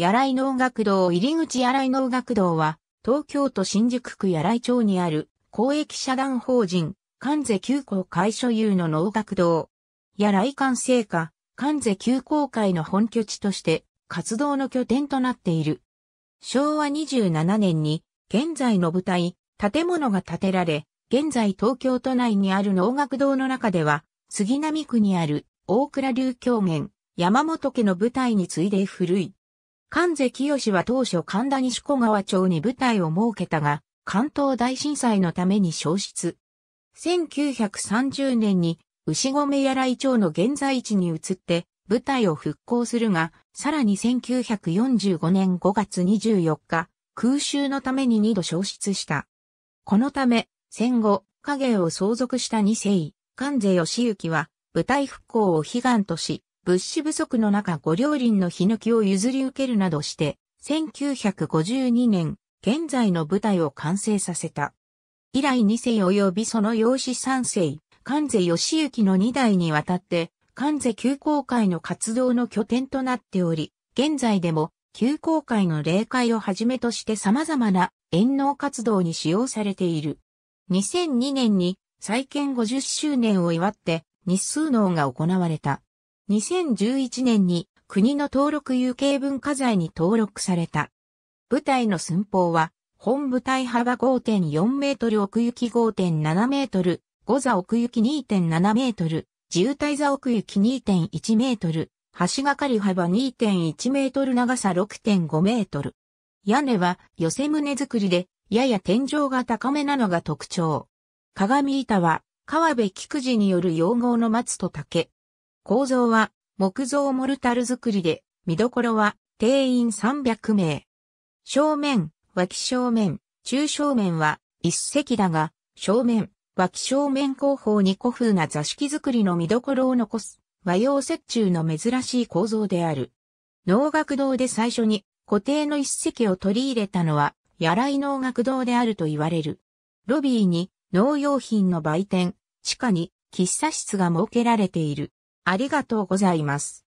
柳井農学堂入口柳井農学堂は、東京都新宿区柳井町にある公益社団法人、関税急行会所有の農学堂。柳井関西課、関税急行会の本拠地として、活動の拠点となっている。昭和27年に、現在の舞台、建物が建てられ、現在東京都内にある農学堂の中では、杉並区にある大倉流狂言、山本家の舞台に次いで古い。関瀬清は当初神田西小川町に舞台を設けたが、関東大震災のために消失。1930年に牛込や来町の現在地に移って舞台を復興するが、さらに1945年5月24日、空襲のために2度消失した。このため、戦後、影を相続した二世、関瀬義行は、舞台復興を悲願とし、物資不足の中五両輪の日抜きを譲り受けるなどして、1952年、現在の舞台を完成させた。以来2世及びその養子3世、関税義行の2代にわたって、関世急公会の活動の拠点となっており、現在でも急公会の霊界をはじめとして様々な遠納活動に使用されている。2002年に再建50周年を祝って日数能が行われた。2011年に国の登録有形文化財に登録された。舞台の寸法は、本舞台幅5.4メートル奥行き5.7メートル、五座奥行き2.7メートル、自由体座奥行き2.1メートル、橋がかり幅2.1メートル長さ6.5メートル。屋根は寄せ棟作りで、やや天井が高めなのが特徴。鏡板は、川辺菊寺による養合の松と竹、構造は木造モルタル作りで、見どころは定員300名。正面、脇正面、中正面は一席だが、正面、脇正面後方に古風な座敷作りの見どころを残す和洋折衷の珍しい構造である。能楽堂で最初に固定の一席を取り入れたのは、やらい能楽堂であると言われる。ロビーに農用品の売店、地下に喫茶室が設けられている。ありがとうございます。